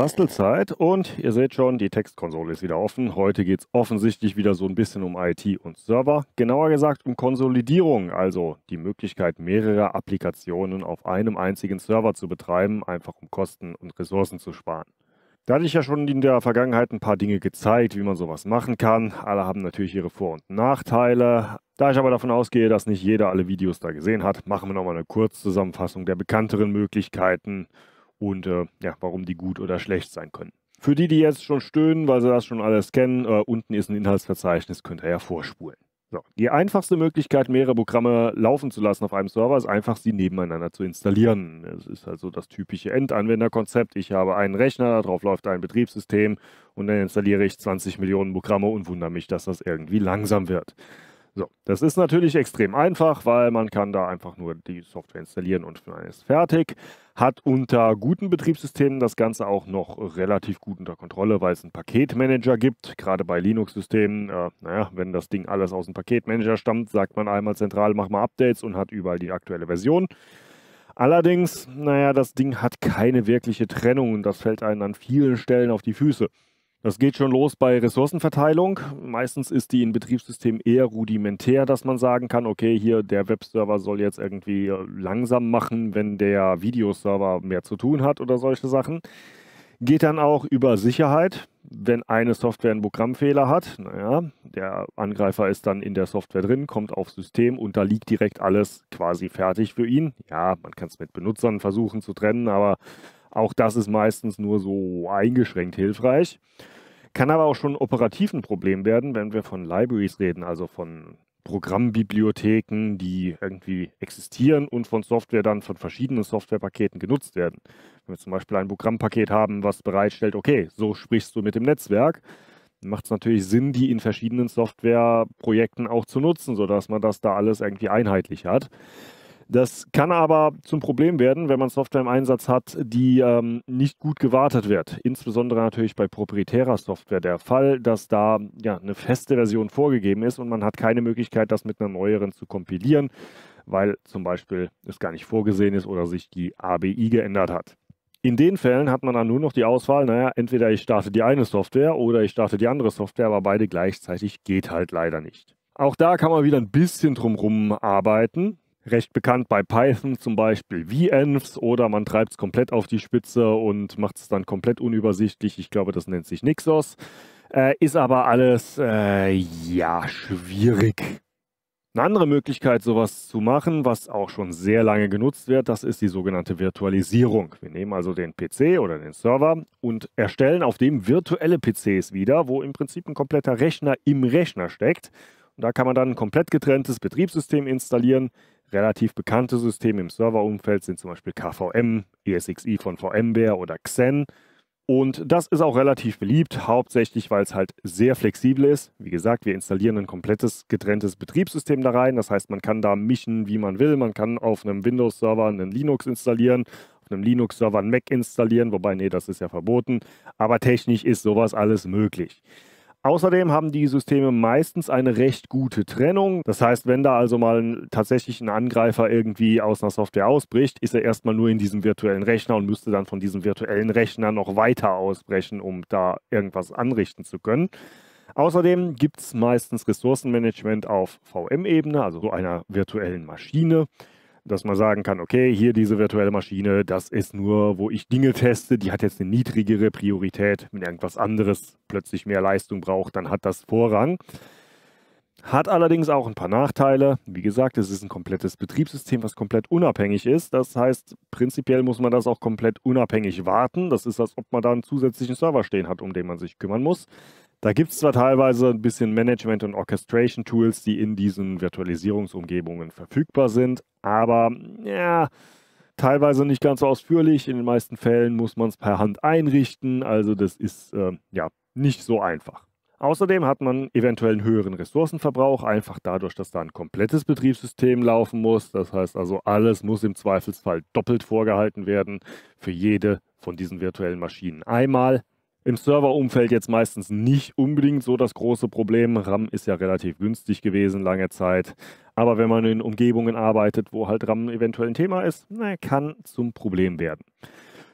Bastelzeit und ihr seht schon, die Textkonsole ist wieder offen. Heute geht es offensichtlich wieder so ein bisschen um IT und Server. Genauer gesagt um Konsolidierung, also die Möglichkeit mehrere Applikationen auf einem einzigen Server zu betreiben, einfach um Kosten und Ressourcen zu sparen. Da hatte ich ja schon in der Vergangenheit ein paar Dinge gezeigt, wie man sowas machen kann. Alle haben natürlich ihre Vor- und Nachteile. Da ich aber davon ausgehe, dass nicht jeder alle Videos da gesehen hat, machen wir nochmal eine Kurzzusammenfassung der bekannteren Möglichkeiten und äh, ja, warum die gut oder schlecht sein können. Für die, die jetzt schon stöhnen, weil sie das schon alles kennen, äh, unten ist ein Inhaltsverzeichnis, könnt ihr ja vorspulen. So. Die einfachste Möglichkeit, mehrere Programme laufen zu lassen auf einem Server, ist einfach, sie nebeneinander zu installieren. Es ist also das typische Endanwenderkonzept. Ich habe einen Rechner, darauf läuft ein Betriebssystem und dann installiere ich 20 Millionen Programme und wundere mich, dass das irgendwie langsam wird. So, das ist natürlich extrem einfach, weil man kann da einfach nur die Software installieren und man ist fertig. Hat unter guten Betriebssystemen das Ganze auch noch relativ gut unter Kontrolle, weil es einen Paketmanager gibt. Gerade bei Linux-Systemen, äh, naja, wenn das Ding alles aus dem Paketmanager stammt, sagt man einmal zentral, mach mal Updates und hat überall die aktuelle Version. Allerdings, naja, das Ding hat keine wirkliche Trennung und das fällt einem an vielen Stellen auf die Füße. Das geht schon los bei Ressourcenverteilung. Meistens ist die in Betriebssystemen eher rudimentär, dass man sagen kann, okay, hier der Webserver soll jetzt irgendwie äh, langsam machen, wenn der Videoserver mehr zu tun hat oder solche Sachen. Geht dann auch über Sicherheit, wenn eine Software einen Programmfehler hat. Naja, der Angreifer ist dann in der Software drin, kommt aufs System und da liegt direkt alles quasi fertig für ihn. Ja, man kann es mit Benutzern versuchen zu trennen, aber auch das ist meistens nur so eingeschränkt hilfreich. Kann aber auch schon operativ ein Problem werden, wenn wir von Libraries reden, also von Programmbibliotheken, die irgendwie existieren und von Software dann von verschiedenen Softwarepaketen genutzt werden. Wenn wir zum Beispiel ein Programmpaket haben, was bereitstellt, okay, so sprichst du mit dem Netzwerk, macht es natürlich Sinn, die in verschiedenen Softwareprojekten auch zu nutzen, sodass man das da alles irgendwie einheitlich hat. Das kann aber zum Problem werden, wenn man Software im Einsatz hat, die ähm, nicht gut gewartet wird. Insbesondere natürlich bei proprietärer Software der Fall, dass da ja, eine feste Version vorgegeben ist und man hat keine Möglichkeit, das mit einer neueren zu kompilieren, weil zum Beispiel es gar nicht vorgesehen ist oder sich die ABI geändert hat. In den Fällen hat man dann nur noch die Auswahl, naja, entweder ich starte die eine Software oder ich starte die andere Software, aber beide gleichzeitig geht halt leider nicht. Auch da kann man wieder ein bisschen drumherum arbeiten recht bekannt bei Python zum Beispiel v oder man treibt es komplett auf die Spitze und macht es dann komplett unübersichtlich. Ich glaube, das nennt sich Nixos. Äh, ist aber alles, äh, ja, schwierig. Eine andere Möglichkeit, sowas zu machen, was auch schon sehr lange genutzt wird, das ist die sogenannte Virtualisierung. Wir nehmen also den PC oder den Server und erstellen auf dem virtuelle PCs wieder, wo im Prinzip ein kompletter Rechner im Rechner steckt. Und da kann man dann ein komplett getrenntes Betriebssystem installieren, Relativ bekannte Systeme im Serverumfeld sind zum Beispiel KVM, ESXi von VMware oder Xen. Und das ist auch relativ beliebt, hauptsächlich weil es halt sehr flexibel ist. Wie gesagt, wir installieren ein komplettes getrenntes Betriebssystem da rein. Das heißt, man kann da mischen, wie man will. Man kann auf einem Windows-Server einen Linux installieren, auf einem Linux-Server einen Mac installieren, wobei, nee, das ist ja verboten. Aber technisch ist sowas alles möglich. Außerdem haben die Systeme meistens eine recht gute Trennung. Das heißt, wenn da also mal tatsächlich ein Angreifer irgendwie aus einer Software ausbricht, ist er erstmal nur in diesem virtuellen Rechner und müsste dann von diesem virtuellen Rechner noch weiter ausbrechen, um da irgendwas anrichten zu können. Außerdem gibt es meistens Ressourcenmanagement auf VM-Ebene, also so einer virtuellen Maschine dass man sagen kann, okay, hier diese virtuelle Maschine, das ist nur, wo ich Dinge teste, die hat jetzt eine niedrigere Priorität. Wenn irgendwas anderes plötzlich mehr Leistung braucht, dann hat das Vorrang. Hat allerdings auch ein paar Nachteile. Wie gesagt, es ist ein komplettes Betriebssystem, was komplett unabhängig ist. Das heißt, prinzipiell muss man das auch komplett unabhängig warten. Das ist, als ob man da einen zusätzlichen Server stehen hat, um den man sich kümmern muss. Da gibt es zwar teilweise ein bisschen Management- und Orchestration-Tools, die in diesen Virtualisierungsumgebungen verfügbar sind, aber ja, teilweise nicht ganz so ausführlich. In den meisten Fällen muss man es per Hand einrichten, also das ist äh, ja nicht so einfach. Außerdem hat man eventuell einen höheren Ressourcenverbrauch, einfach dadurch, dass da ein komplettes Betriebssystem laufen muss. Das heißt also, alles muss im Zweifelsfall doppelt vorgehalten werden für jede von diesen virtuellen Maschinen einmal. Im Serverumfeld jetzt meistens nicht unbedingt so das große Problem. RAM ist ja relativ günstig gewesen lange Zeit. Aber wenn man in Umgebungen arbeitet, wo halt RAM eventuell ein Thema ist, kann zum Problem werden.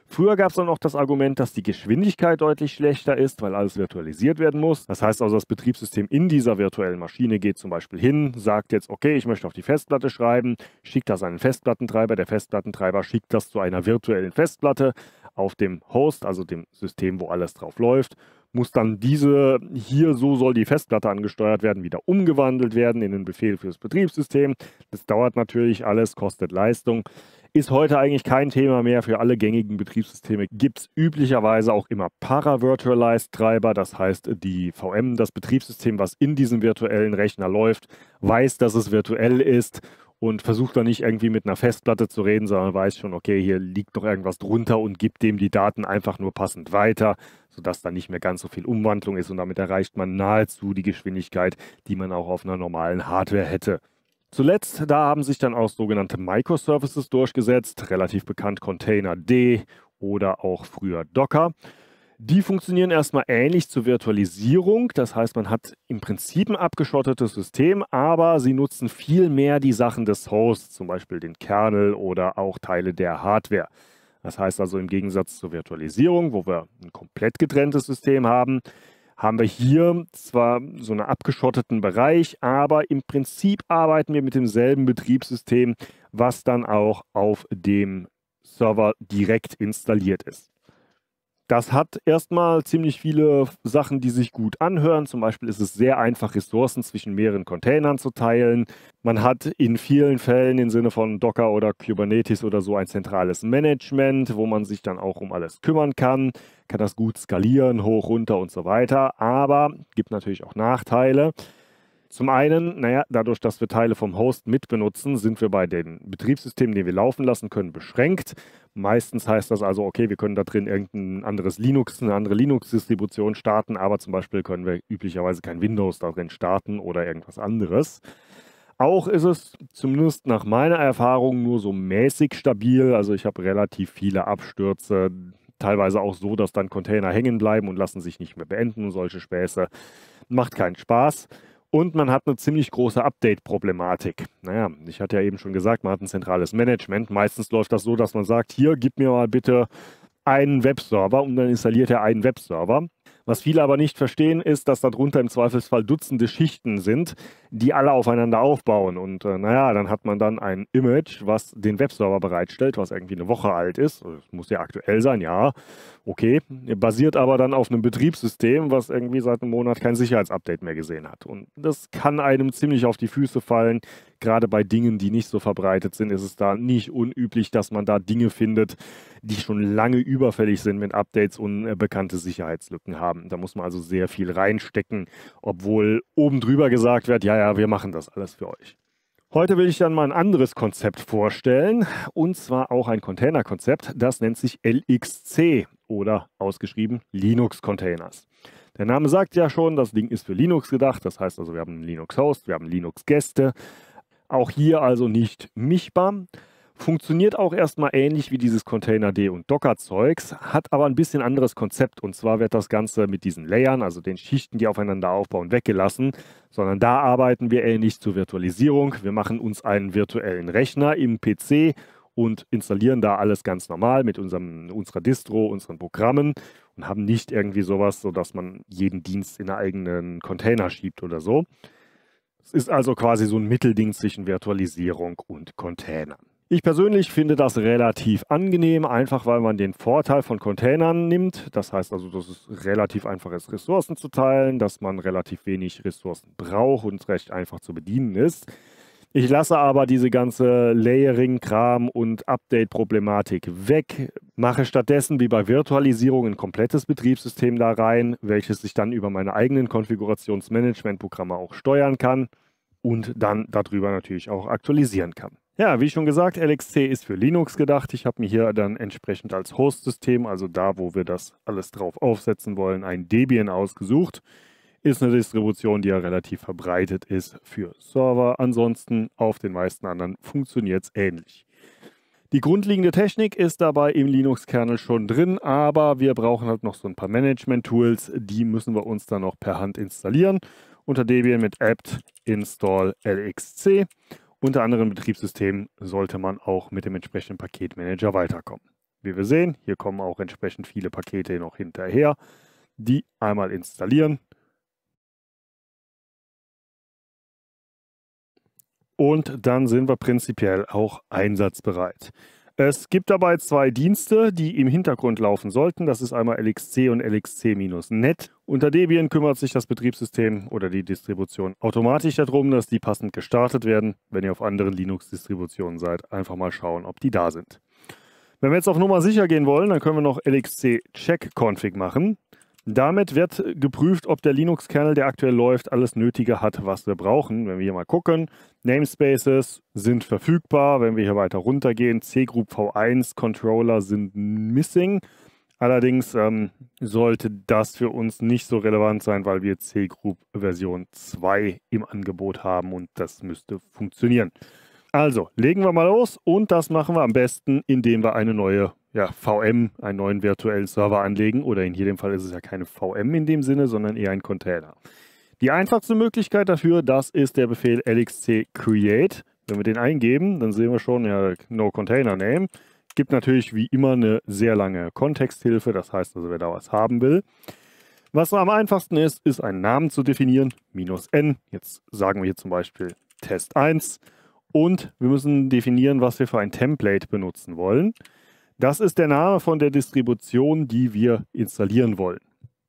Früher gab es dann auch das Argument, dass die Geschwindigkeit deutlich schlechter ist, weil alles virtualisiert werden muss. Das heißt also, das Betriebssystem in dieser virtuellen Maschine geht zum Beispiel hin, sagt jetzt, okay, ich möchte auf die Festplatte schreiben, schickt das an einen Festplattentreiber, der Festplattentreiber schickt das zu einer virtuellen Festplatte auf dem Host, also dem System, wo alles drauf läuft, muss dann diese, hier so soll die Festplatte angesteuert werden, wieder umgewandelt werden in den Befehl fürs Betriebssystem. Das dauert natürlich alles, kostet Leistung. Ist heute eigentlich kein Thema mehr. Für alle gängigen Betriebssysteme gibt es üblicherweise auch immer Para-Virtualized-Treiber. Das heißt, die VM, das Betriebssystem, was in diesem virtuellen Rechner läuft, weiß, dass es virtuell ist und versucht dann nicht irgendwie mit einer Festplatte zu reden, sondern weiß schon, okay, hier liegt doch irgendwas drunter und gibt dem die Daten einfach nur passend weiter, sodass da nicht mehr ganz so viel Umwandlung ist und damit erreicht man nahezu die Geschwindigkeit, die man auch auf einer normalen Hardware hätte. Zuletzt, da haben sich dann auch sogenannte Microservices durchgesetzt, relativ bekannt Container D oder auch früher Docker. Die funktionieren erstmal ähnlich zur Virtualisierung. Das heißt, man hat im Prinzip ein abgeschottetes System, aber sie nutzen viel mehr die Sachen des Hosts, zum Beispiel den Kernel oder auch Teile der Hardware. Das heißt also im Gegensatz zur Virtualisierung, wo wir ein komplett getrenntes System haben, haben wir hier zwar so einen abgeschotteten Bereich, aber im Prinzip arbeiten wir mit demselben Betriebssystem, was dann auch auf dem Server direkt installiert ist. Das hat erstmal ziemlich viele Sachen, die sich gut anhören. Zum Beispiel ist es sehr einfach, Ressourcen zwischen mehreren Containern zu teilen. Man hat in vielen Fällen im Sinne von Docker oder Kubernetes oder so ein zentrales Management, wo man sich dann auch um alles kümmern kann, kann das gut skalieren, hoch, runter und so weiter. Aber gibt natürlich auch Nachteile. Zum einen, naja, dadurch, dass wir Teile vom Host mitbenutzen, sind wir bei den Betriebssystemen, die wir laufen lassen können, beschränkt. Meistens heißt das also, okay, wir können da drin irgendein anderes Linux, eine andere Linux-Distribution starten, aber zum Beispiel können wir üblicherweise kein Windows da drin starten oder irgendwas anderes. Auch ist es zumindest nach meiner Erfahrung nur so mäßig stabil. Also ich habe relativ viele Abstürze, teilweise auch so, dass dann Container hängen bleiben und lassen sich nicht mehr beenden und solche Späße. Macht keinen Spaß. Und man hat eine ziemlich große Update-Problematik. Naja, ich hatte ja eben schon gesagt, man hat ein zentrales Management. Meistens läuft das so, dass man sagt, hier, gib mir mal bitte einen Webserver und dann installiert er einen Webserver. Was viele aber nicht verstehen, ist, dass darunter im Zweifelsfall Dutzende Schichten sind, die alle aufeinander aufbauen. Und äh, naja, dann hat man dann ein Image, was den Webserver bereitstellt, was irgendwie eine Woche alt ist. Das muss ja aktuell sein, ja. Okay. Basiert aber dann auf einem Betriebssystem, was irgendwie seit einem Monat kein Sicherheitsupdate mehr gesehen hat. Und das kann einem ziemlich auf die Füße fallen, gerade bei Dingen, die nicht so verbreitet sind, ist es da nicht unüblich, dass man da Dinge findet, die schon lange überfällig sind, wenn Updates und äh, bekannte Sicherheitslücken haben. Da muss man also sehr viel reinstecken, obwohl oben drüber gesagt wird, ja, ja, wir machen das alles für euch. Heute will ich dann mal ein anderes Konzept vorstellen, und zwar auch ein Containerkonzept, das nennt sich LXC oder ausgeschrieben Linux Containers. Der Name sagt ja schon, das Ding ist für Linux gedacht, das heißt also, wir haben einen Linux-Host, wir haben Linux-Gäste, auch hier also nicht mischbar. Funktioniert auch erstmal ähnlich wie dieses Container-D und Docker-Zeugs, hat aber ein bisschen anderes Konzept. Und zwar wird das Ganze mit diesen Layern, also den Schichten, die aufeinander aufbauen, weggelassen, sondern da arbeiten wir ähnlich zur Virtualisierung. Wir machen uns einen virtuellen Rechner im PC und installieren da alles ganz normal mit unserem, unserer Distro, unseren Programmen und haben nicht irgendwie sowas, sodass man jeden Dienst in einen eigenen Container schiebt oder so. Es ist also quasi so ein Mittelding zwischen Virtualisierung und Containern. Ich persönlich finde das relativ angenehm, einfach weil man den Vorteil von Containern nimmt. Das heißt also, dass es relativ einfach ist, Ressourcen zu teilen, dass man relativ wenig Ressourcen braucht und es recht einfach zu bedienen ist. Ich lasse aber diese ganze Layering-Kram und Update-Problematik weg, mache stattdessen wie bei Virtualisierung ein komplettes Betriebssystem da rein, welches ich dann über meine eigenen Konfigurationsmanagement-Programme auch steuern kann und dann darüber natürlich auch aktualisieren kann. Ja, wie schon gesagt, LXC ist für Linux gedacht. Ich habe mir hier dann entsprechend als Host-System, also da, wo wir das alles drauf aufsetzen wollen, ein Debian ausgesucht ist eine Distribution, die ja relativ verbreitet ist für Server. Ansonsten auf den meisten anderen funktioniert es ähnlich. Die grundlegende Technik ist dabei im Linux-Kernel schon drin, aber wir brauchen halt noch so ein paar Management-Tools. Die müssen wir uns dann noch per Hand installieren. Unter Debian mit apt install lxc. Unter anderen Betriebssystemen sollte man auch mit dem entsprechenden Paketmanager weiterkommen. Wie wir sehen, hier kommen auch entsprechend viele Pakete noch hinterher. Die einmal installieren, und dann sind wir prinzipiell auch einsatzbereit. Es gibt dabei zwei Dienste, die im Hintergrund laufen sollten. Das ist einmal LXC und LXC-Net. Unter Debian kümmert sich das Betriebssystem oder die Distribution automatisch darum, dass die passend gestartet werden. Wenn ihr auf anderen Linux-Distributionen seid, einfach mal schauen, ob die da sind. Wenn wir jetzt auf Nummer sicher gehen wollen, dann können wir noch LXC-Check-Config machen. Damit wird geprüft, ob der Linux-Kernel, der aktuell läuft, alles Nötige hat, was wir brauchen. Wenn wir hier mal gucken, Namespaces sind verfügbar. Wenn wir hier weiter runtergehen, C-Group V1 Controller sind missing. Allerdings ähm, sollte das für uns nicht so relevant sein, weil wir C-Group Version 2 im Angebot haben und das müsste funktionieren. Also legen wir mal los und das machen wir am besten, indem wir eine neue ja, VM einen neuen virtuellen Server anlegen oder in jedem Fall ist es ja keine VM in dem Sinne, sondern eher ein Container. Die einfachste Möglichkeit dafür, das ist der Befehl lxc create. Wenn wir den eingeben, dann sehen wir schon, ja, no container name. Gibt natürlich wie immer eine sehr lange Kontexthilfe, das heißt also, wer da was haben will. Was am einfachsten ist, ist einen Namen zu definieren, minus n. Jetzt sagen wir hier zum Beispiel Test 1. Und wir müssen definieren, was wir für ein Template benutzen wollen. Das ist der Name von der Distribution, die wir installieren wollen.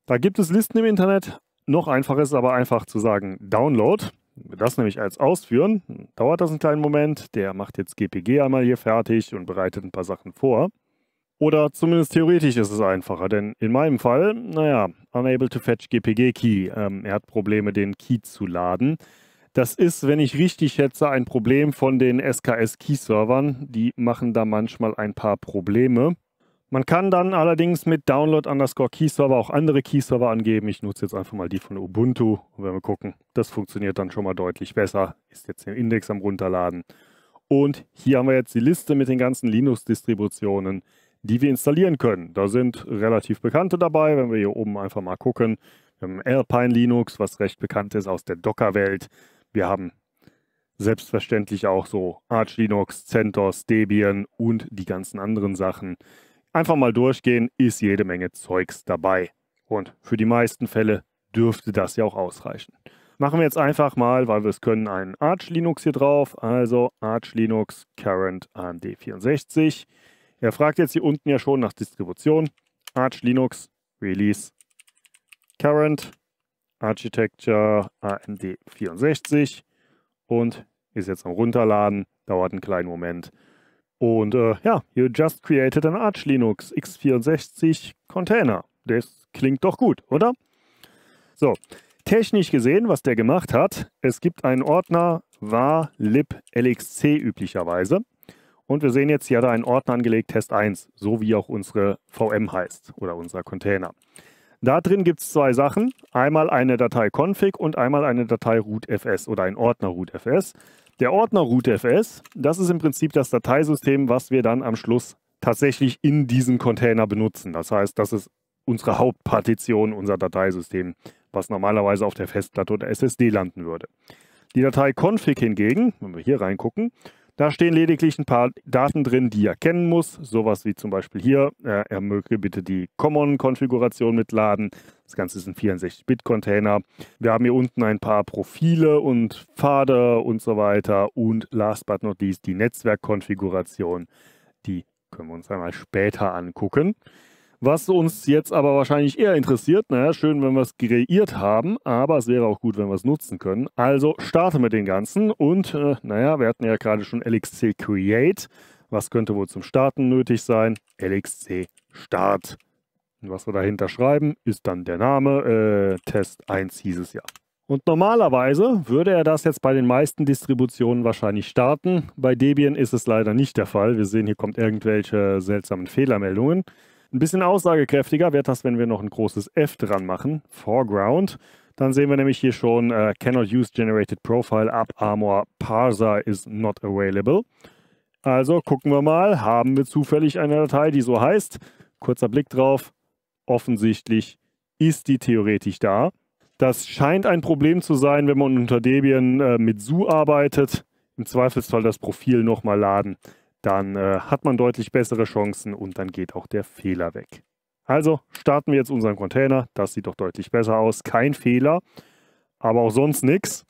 Da gibt es Listen im Internet. Noch einfacher ist aber einfach zu sagen Download. Das nämlich als Ausführen. Dauert das einen kleinen Moment. Der macht jetzt GPG einmal hier fertig und bereitet ein paar Sachen vor. Oder zumindest theoretisch ist es einfacher, denn in meinem Fall, naja, unable to fetch GPG-Key. Ähm, er hat Probleme, den Key zu laden. Das ist, wenn ich richtig schätze, ein Problem von den SKS-Key-Servern. Die machen da manchmal ein paar Probleme. Man kann dann allerdings mit Download underscore Key-Server auch andere Key-Server angeben. Ich nutze jetzt einfach mal die von Ubuntu. Und wenn wir gucken, das funktioniert dann schon mal deutlich besser. Ist jetzt den Index am runterladen. Und hier haben wir jetzt die Liste mit den ganzen Linux-Distributionen, die wir installieren können. Da sind relativ bekannte dabei, wenn wir hier oben einfach mal gucken. Wir haben Alpine Linux, was recht bekannt ist aus der Docker-Welt. Wir haben selbstverständlich auch so Arch Linux, CentOS, Debian und die ganzen anderen Sachen. Einfach mal durchgehen, ist jede Menge Zeugs dabei. Und für die meisten Fälle dürfte das ja auch ausreichen. Machen wir jetzt einfach mal, weil wir es können, einen Arch Linux hier drauf. Also Arch Linux Current AMD 64. Er fragt jetzt hier unten ja schon nach Distribution. Arch Linux Release Current Architecture AMD 64 und ist jetzt am Runterladen, dauert einen kleinen Moment. Und äh, ja, you just created an Arch Linux x64 Container. Das klingt doch gut, oder? So, technisch gesehen, was der gemacht hat, es gibt einen Ordner var lib lxc üblicherweise. Und wir sehen jetzt, hier hat er einen Ordner angelegt, Test 1, so wie auch unsere VM heißt oder unser Container. Da drin gibt es zwei Sachen. Einmal eine Datei config und einmal eine Datei rootfs oder ein Ordner rootfs. Der Ordner rootfs, das ist im Prinzip das Dateisystem, was wir dann am Schluss tatsächlich in diesem Container benutzen. Das heißt, das ist unsere Hauptpartition, unser Dateisystem, was normalerweise auf der Festplatte oder SSD landen würde. Die Datei config hingegen, wenn wir hier reingucken, da stehen lediglich ein paar Daten drin, die er kennen muss. Sowas wie zum Beispiel hier, äh, er möge bitte die Common-Konfiguration mitladen. Das Ganze ist ein 64-Bit-Container. Wir haben hier unten ein paar Profile und Pfade und so weiter. Und last but not least die Netzwerkkonfiguration. Die können wir uns einmal später angucken. Was uns jetzt aber wahrscheinlich eher interessiert, naja, schön, wenn wir es kreiert haben, aber es wäre auch gut, wenn wir es nutzen können. Also starte mit den Ganzen und, äh, naja, wir hatten ja gerade schon LXC Create. Was könnte wohl zum Starten nötig sein? LXC Start. Und was wir dahinter schreiben, ist dann der Name. Äh, Test 1 hieß es ja. Und normalerweise würde er das jetzt bei den meisten Distributionen wahrscheinlich starten. Bei Debian ist es leider nicht der Fall. Wir sehen, hier kommt irgendwelche seltsamen Fehlermeldungen. Ein bisschen aussagekräftiger wird das, wenn wir noch ein großes F dran machen, Foreground. Dann sehen wir nämlich hier schon uh, Cannot use generated profile up armor parser is not available. Also gucken wir mal, haben wir zufällig eine Datei, die so heißt? Kurzer Blick drauf, offensichtlich ist die theoretisch da. Das scheint ein Problem zu sein, wenn man unter Debian äh, mit SU arbeitet. Im Zweifelsfall das Profil nochmal laden dann äh, hat man deutlich bessere Chancen und dann geht auch der Fehler weg. Also starten wir jetzt unseren Container. Das sieht doch deutlich besser aus. Kein Fehler, aber auch sonst nichts.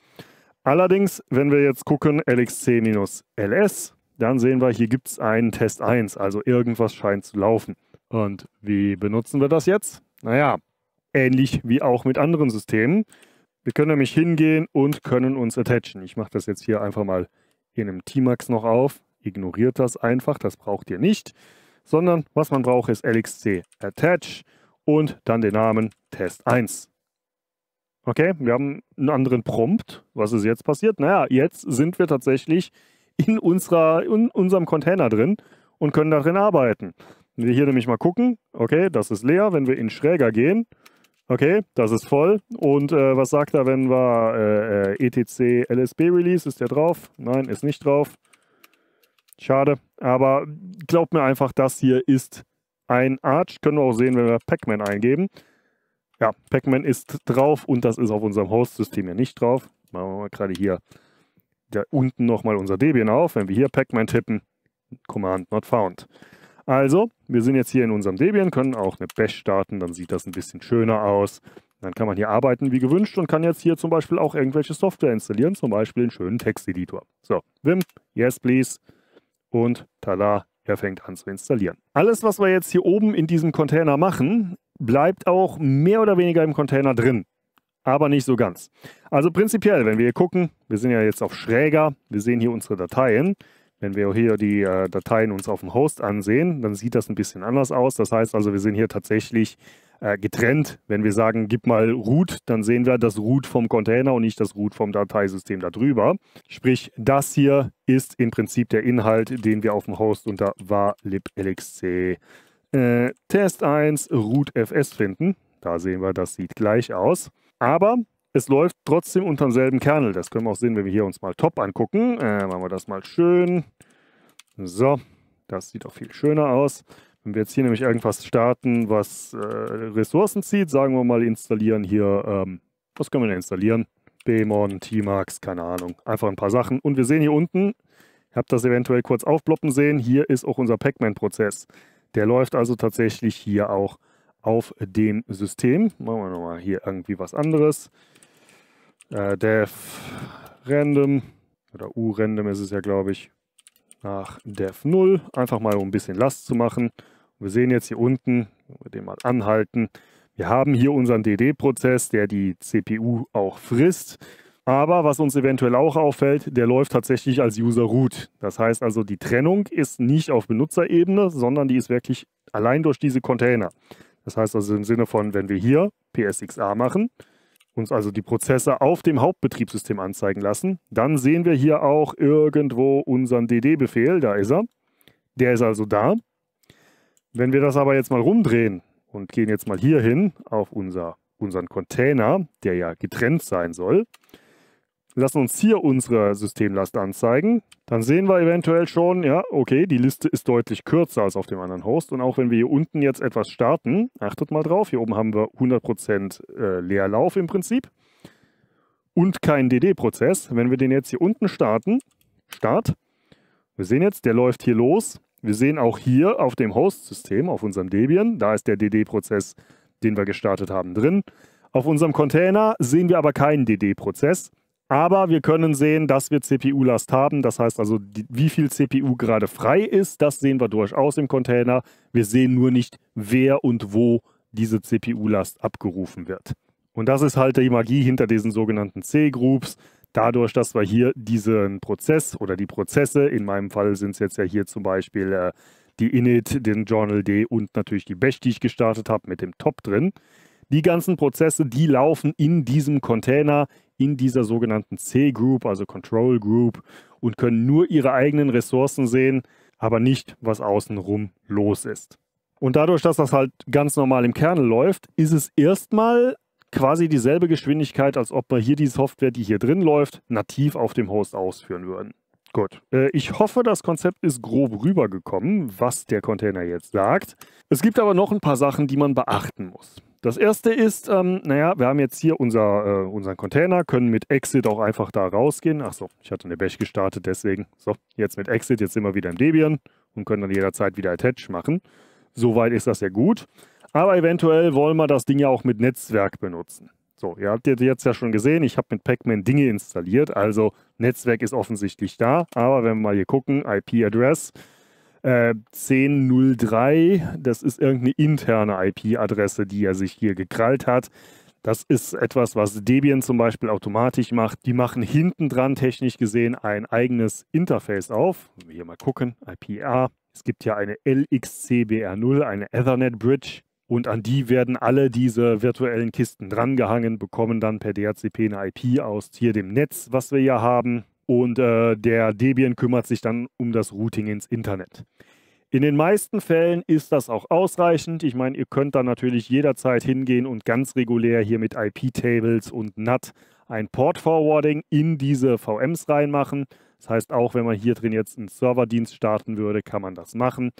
Allerdings, wenn wir jetzt gucken, LXC-LS, dann sehen wir, hier gibt es einen Test 1, also irgendwas scheint zu laufen. Und wie benutzen wir das jetzt? Naja, ähnlich wie auch mit anderen Systemen. Wir können nämlich hingehen und können uns attachen. Ich mache das jetzt hier einfach mal in einem T-Max noch auf ignoriert das einfach, das braucht ihr nicht, sondern was man braucht ist LXC attach und dann den Namen Test 1. Okay, wir haben einen anderen Prompt. Was ist jetzt passiert? Naja, jetzt sind wir tatsächlich in, unserer, in unserem Container drin und können darin arbeiten. Wenn wir hier nämlich mal gucken, okay, das ist leer. Wenn wir in Schräger gehen, okay, das ist voll. Und äh, was sagt er, wenn wir äh, äh ETC LSB Release, ist der drauf? Nein, ist nicht drauf. Schade, aber glaubt mir einfach, das hier ist ein Arch. Können wir auch sehen, wenn wir Pac-Man eingeben. Ja, Pac-Man ist drauf und das ist auf unserem Host-System ja nicht drauf. Machen wir mal gerade hier da unten nochmal unser Debian auf. Wenn wir hier Pac-Man tippen, Command not found. Also, wir sind jetzt hier in unserem Debian, können auch eine Bash starten, dann sieht das ein bisschen schöner aus. Dann kann man hier arbeiten wie gewünscht und kann jetzt hier zum Beispiel auch irgendwelche Software installieren, zum Beispiel einen schönen Texteditor. So, Wim, yes please und tada, er fängt an zu installieren. Alles, was wir jetzt hier oben in diesem Container machen, bleibt auch mehr oder weniger im Container drin, aber nicht so ganz. Also prinzipiell, wenn wir hier gucken, wir sind ja jetzt auf schräger, wir sehen hier unsere Dateien. Wenn wir hier die äh, Dateien uns auf dem Host ansehen, dann sieht das ein bisschen anders aus. Das heißt also, wir sind hier tatsächlich äh, getrennt. Wenn wir sagen, gib mal Root, dann sehen wir das Root vom Container und nicht das Root vom Dateisystem darüber. Sprich, das hier ist im Prinzip der Inhalt, den wir auf dem Host unter var äh, test 1 Root.fs finden. Da sehen wir, das sieht gleich aus. Aber es läuft trotzdem unter demselben Kernel. Das können wir auch sehen, wenn wir hier uns mal Top angucken. Äh, machen wir das mal schön. So, das sieht auch viel schöner aus. Wenn wir jetzt hier nämlich irgendwas starten, was äh, Ressourcen zieht, sagen wir mal installieren hier, ähm, was können wir denn installieren? Bmon, Tmax, keine Ahnung, einfach ein paar Sachen. Und wir sehen hier unten, ich habe das eventuell kurz aufploppen sehen, hier ist auch unser Pac-Man-Prozess. Der läuft also tatsächlich hier auch auf dem System. Machen wir nochmal hier irgendwie was anderes. Äh, def random oder u random ist es ja, glaube ich nach Dev 0, einfach mal um ein bisschen Last zu machen. wir sehen jetzt hier unten, wenn wir den mal anhalten, wir haben hier unseren DD-Prozess, der die CPU auch frisst. Aber was uns eventuell auch auffällt, der läuft tatsächlich als User Root. Das heißt also, die Trennung ist nicht auf Benutzerebene, sondern die ist wirklich allein durch diese Container. Das heißt also im Sinne von, wenn wir hier PSXA machen, uns also die Prozesse auf dem Hauptbetriebssystem anzeigen lassen. Dann sehen wir hier auch irgendwo unseren DD-Befehl, da ist er. Der ist also da. Wenn wir das aber jetzt mal rumdrehen und gehen jetzt mal hier hin auf unser, unseren Container, der ja getrennt sein soll, lassen uns hier unsere Systemlast anzeigen. Dann sehen wir eventuell schon, ja, okay, die Liste ist deutlich kürzer als auf dem anderen Host. Und auch wenn wir hier unten jetzt etwas starten, achtet mal drauf, hier oben haben wir 100% äh, Leerlauf im Prinzip und keinen DD-Prozess. Wenn wir den jetzt hier unten starten, Start, wir sehen jetzt, der läuft hier los. Wir sehen auch hier auf dem Host-System, auf unserem Debian, da ist der DD-Prozess, den wir gestartet haben, drin. Auf unserem Container sehen wir aber keinen DD-Prozess. Aber wir können sehen, dass wir CPU-Last haben. Das heißt also, die, wie viel CPU gerade frei ist, das sehen wir durchaus im Container. Wir sehen nur nicht, wer und wo diese CPU-Last abgerufen wird. Und das ist halt die Magie hinter diesen sogenannten C-Groups. Dadurch, dass wir hier diesen Prozess oder die Prozesse, in meinem Fall sind es jetzt ja hier zum Beispiel äh, die Init, den Journal D und natürlich die Bash, die ich gestartet habe mit dem Top drin, die ganzen Prozesse, die laufen in diesem Container in dieser sogenannten C-Group, also Control Group, und können nur ihre eigenen Ressourcen sehen, aber nicht, was außenrum los ist. Und dadurch, dass das halt ganz normal im Kernel läuft, ist es erstmal quasi dieselbe Geschwindigkeit, als ob wir hier die Software, die hier drin läuft, nativ auf dem Host ausführen würden. Gut. Äh, ich hoffe, das Konzept ist grob rübergekommen, was der Container jetzt sagt. Es gibt aber noch ein paar Sachen, die man beachten muss. Das erste ist, ähm, naja, wir haben jetzt hier unser, äh, unseren Container, können mit Exit auch einfach da rausgehen. Achso, ich hatte eine Bash gestartet, deswegen. So, jetzt mit Exit, jetzt sind wir wieder im Debian und können dann jederzeit wieder Attach machen. Soweit ist das ja gut. Aber eventuell wollen wir das Ding ja auch mit Netzwerk benutzen. So, ihr habt jetzt ja schon gesehen, ich habe mit Pacman Dinge installiert, also Netzwerk ist offensichtlich da. Aber wenn wir mal hier gucken, IP-Adress, 1003, äh, das ist irgendeine interne IP-Adresse, die er sich hier gekrallt hat. Das ist etwas, was Debian zum Beispiel automatisch macht. Die machen hinten dran technisch gesehen ein eigenes Interface auf. Hier mal gucken, IPA. Es gibt ja eine LXCBR0, eine Ethernet Bridge. Und an die werden alle diese virtuellen Kisten drangehangen, bekommen dann per DHCP eine IP aus hier dem Netz, was wir hier haben und äh, der Debian kümmert sich dann um das Routing ins Internet. In den meisten Fällen ist das auch ausreichend. Ich meine, ihr könnt da natürlich jederzeit hingehen und ganz regulär hier mit IP-Tables und NAT ein Port-Forwarding in diese VMs reinmachen. Das heißt, auch wenn man hier drin jetzt einen Serverdienst starten würde, kann man das machen.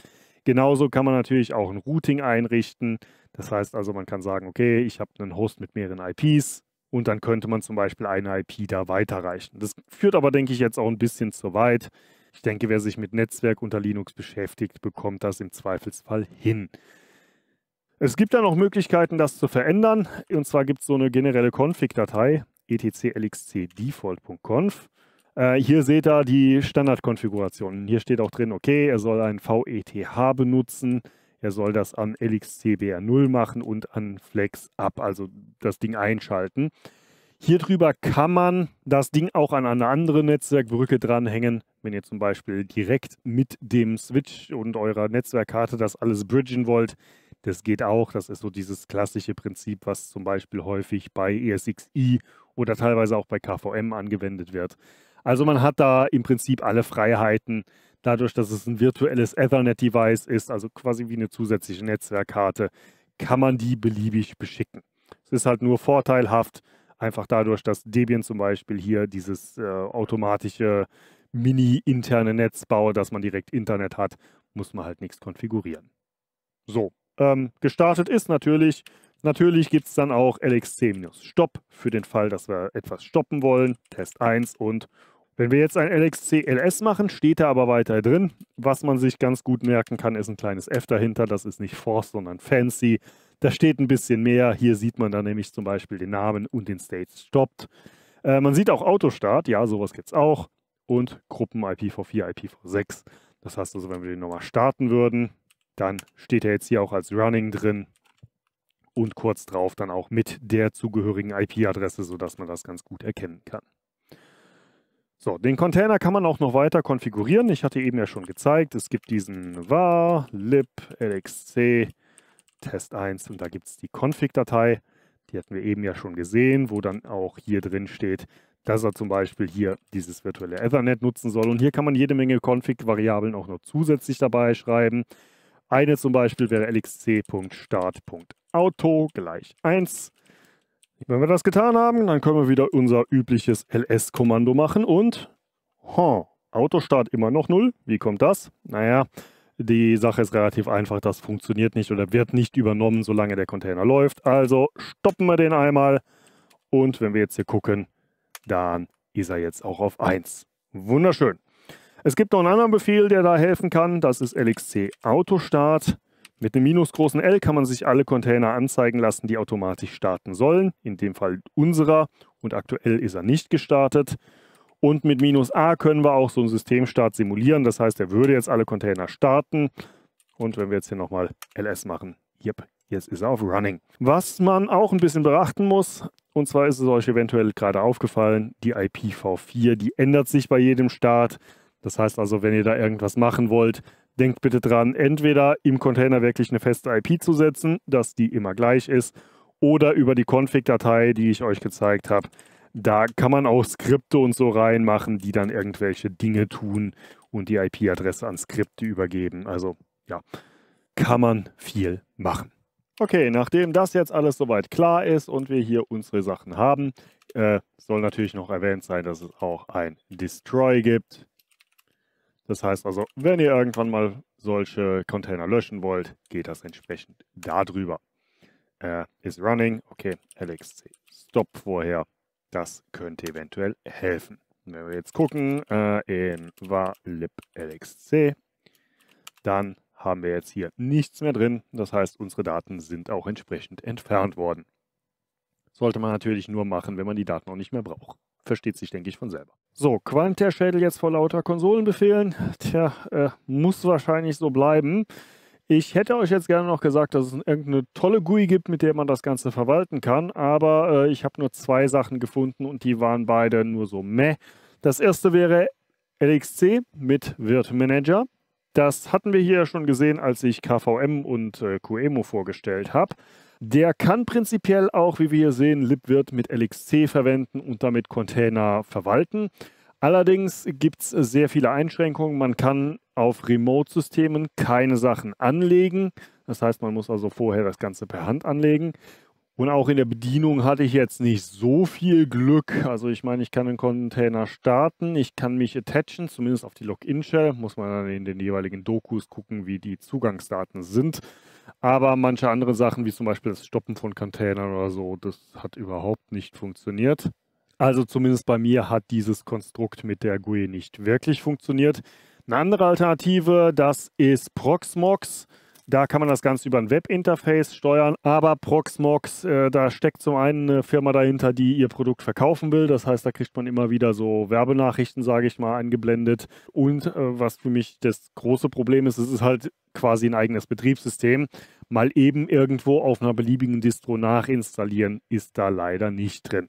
Genauso kann man natürlich auch ein Routing einrichten. Das heißt also, man kann sagen, okay, ich habe einen Host mit mehreren IPs, und dann könnte man zum Beispiel eine IP da weiterreichen. Das führt aber, denke ich, jetzt auch ein bisschen zu weit. Ich denke, wer sich mit Netzwerk unter Linux beschäftigt, bekommt das im Zweifelsfall hin. Es gibt dann noch Möglichkeiten, das zu verändern. Und zwar gibt es so eine generelle Config-Datei, etclxcdefault.conf. Äh, hier seht ihr die Standardkonfiguration. Hier steht auch drin, okay, er soll ein VETH benutzen er soll das an LXCBR0 machen und an Flex Up, also das Ding einschalten. Hier drüber kann man das Ding auch an eine andere Netzwerkbrücke dranhängen. Wenn ihr zum Beispiel direkt mit dem Switch und eurer Netzwerkkarte das alles bridgen wollt, das geht auch. Das ist so dieses klassische Prinzip, was zum Beispiel häufig bei ESXi oder teilweise auch bei KVM angewendet wird. Also man hat da im Prinzip alle Freiheiten, dadurch, dass es ein virtuelles Ethernet-Device ist, also quasi wie eine zusätzliche Netzwerkkarte, kann man die beliebig beschicken. Es ist halt nur vorteilhaft, einfach dadurch, dass Debian zum Beispiel hier dieses äh, automatische mini-interne Netz baue, dass man direkt Internet hat, muss man halt nichts konfigurieren. So, ähm, gestartet ist natürlich. Natürlich gibt es dann auch LXC-Stop für den Fall, dass wir etwas stoppen wollen. Test 1 und wenn wir jetzt ein LXCLS machen, steht da aber weiter drin. Was man sich ganz gut merken kann, ist ein kleines F dahinter. Das ist nicht Force, sondern Fancy. Da steht ein bisschen mehr. Hier sieht man dann nämlich zum Beispiel den Namen und den State stoppt. Äh, man sieht auch Autostart. Ja, sowas gibt es auch. Und Gruppen IPv4, IPv6. Das heißt also, wenn wir den nochmal starten würden, dann steht er jetzt hier auch als Running drin und kurz drauf dann auch mit der zugehörigen IP-Adresse, sodass man das ganz gut erkennen kann. So, den Container kann man auch noch weiter konfigurieren. Ich hatte eben ja schon gezeigt, es gibt diesen var lib lxc test 1 und da gibt es die Config-Datei. Die hatten wir eben ja schon gesehen, wo dann auch hier drin steht, dass er zum Beispiel hier dieses virtuelle Ethernet nutzen soll. Und hier kann man jede Menge Config-Variablen auch noch zusätzlich dabei schreiben. Eine zum Beispiel wäre lxc.start.auto gleich 1. Wenn wir das getan haben, dann können wir wieder unser übliches ls-Kommando machen und huh, Autostart immer noch 0. Wie kommt das? Naja, die Sache ist relativ einfach, das funktioniert nicht oder wird nicht übernommen, solange der Container läuft. Also stoppen wir den einmal und wenn wir jetzt hier gucken, dann ist er jetzt auch auf 1. Wunderschön. Es gibt noch einen anderen Befehl, der da helfen kann. Das ist LXC Autostart. Mit einem minus großen L kann man sich alle Container anzeigen lassen, die automatisch starten sollen. In dem Fall unserer und aktuell ist er nicht gestartet. Und mit minus A können wir auch so einen Systemstart simulieren. Das heißt, er würde jetzt alle Container starten. Und wenn wir jetzt hier nochmal LS machen, yep, jetzt ist er auf Running. Was man auch ein bisschen beachten muss, und zwar ist es euch eventuell gerade aufgefallen, die IPv4, die ändert sich bei jedem Start. Das heißt also, wenn ihr da irgendwas machen wollt, denkt bitte dran, entweder im Container wirklich eine feste IP zu setzen, dass die immer gleich ist, oder über die Config-Datei, die ich euch gezeigt habe. Da kann man auch Skripte und so reinmachen, die dann irgendwelche Dinge tun und die IP-Adresse an Skripte übergeben. Also ja, kann man viel machen. Okay, nachdem das jetzt alles soweit klar ist und wir hier unsere Sachen haben, äh, soll natürlich noch erwähnt sein, dass es auch ein Destroy gibt. Das heißt also, wenn ihr irgendwann mal solche Container löschen wollt, geht das entsprechend darüber. Äh, ist running, okay, LXC Stop vorher. Das könnte eventuell helfen. Wenn wir jetzt gucken äh, in var lib LXC, dann haben wir jetzt hier nichts mehr drin. Das heißt, unsere Daten sind auch entsprechend entfernt worden. Sollte man natürlich nur machen, wenn man die Daten auch nicht mehr braucht. Versteht sich, denke ich, von selber. So, Quanterschädel jetzt vor lauter Konsolenbefehlen. Tja, äh, muss wahrscheinlich so bleiben. Ich hätte euch jetzt gerne noch gesagt, dass es irgendeine tolle GUI gibt, mit der man das Ganze verwalten kann, aber äh, ich habe nur zwei Sachen gefunden und die waren beide nur so meh. Das erste wäre LXC mit Wirt Manager. Das hatten wir hier schon gesehen, als ich KVM und äh, QEMO vorgestellt habe. Der kann prinzipiell auch, wie wir hier sehen, LibWirt mit LXC verwenden und damit Container verwalten. Allerdings gibt es sehr viele Einschränkungen. Man kann auf Remote-Systemen keine Sachen anlegen. Das heißt, man muss also vorher das Ganze per Hand anlegen. Und auch in der Bedienung hatte ich jetzt nicht so viel Glück. Also ich meine, ich kann einen Container starten, ich kann mich attachen, zumindest auf die Login-Shell. Muss man dann in den jeweiligen Dokus gucken, wie die Zugangsdaten sind. Aber manche andere Sachen, wie zum Beispiel das Stoppen von Containern oder so, das hat überhaupt nicht funktioniert. Also zumindest bei mir hat dieses Konstrukt mit der GUI nicht wirklich funktioniert. Eine andere Alternative, das ist Proxmox. Da kann man das Ganze über ein Webinterface steuern. Aber Proxmox, äh, da steckt zum einen eine Firma dahinter, die ihr Produkt verkaufen will. Das heißt, da kriegt man immer wieder so Werbenachrichten, sage ich mal, eingeblendet. Und äh, was für mich das große Problem ist, es ist halt quasi ein eigenes Betriebssystem. Mal eben irgendwo auf einer beliebigen Distro nachinstallieren, ist da leider nicht drin.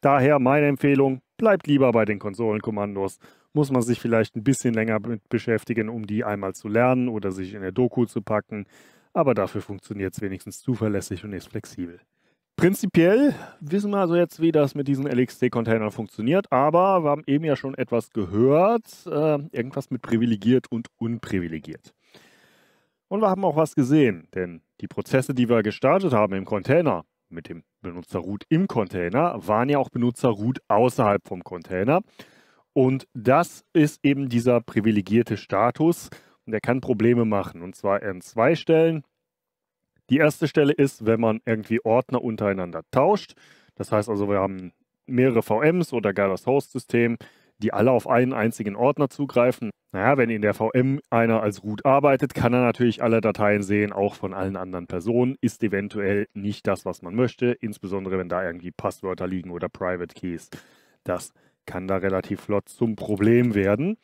Daher meine Empfehlung, bleibt lieber bei den Konsolenkommandos muss man sich vielleicht ein bisschen länger mit beschäftigen, um die einmal zu lernen oder sich in der Doku zu packen. Aber dafür funktioniert es wenigstens zuverlässig und ist flexibel. Prinzipiell wissen wir also jetzt, wie das mit diesen LXC-Containern funktioniert, aber wir haben eben ja schon etwas gehört, äh, irgendwas mit privilegiert und unprivilegiert. Und wir haben auch was gesehen, denn die Prozesse, die wir gestartet haben im Container, mit dem Benutzer-Root im Container, waren ja auch Benutzer-Root außerhalb vom Container. Und das ist eben dieser privilegierte Status und der kann Probleme machen. Und zwar an zwei Stellen. Die erste Stelle ist, wenn man irgendwie Ordner untereinander tauscht. Das heißt also, wir haben mehrere VMs oder gar das Host-System, die alle auf einen einzigen Ordner zugreifen. Naja, wenn in der VM einer als Root arbeitet, kann er natürlich alle Dateien sehen, auch von allen anderen Personen. Ist eventuell nicht das, was man möchte, insbesondere wenn da irgendwie Passwörter liegen oder Private Keys. Das kann da relativ flott zum Problem werden.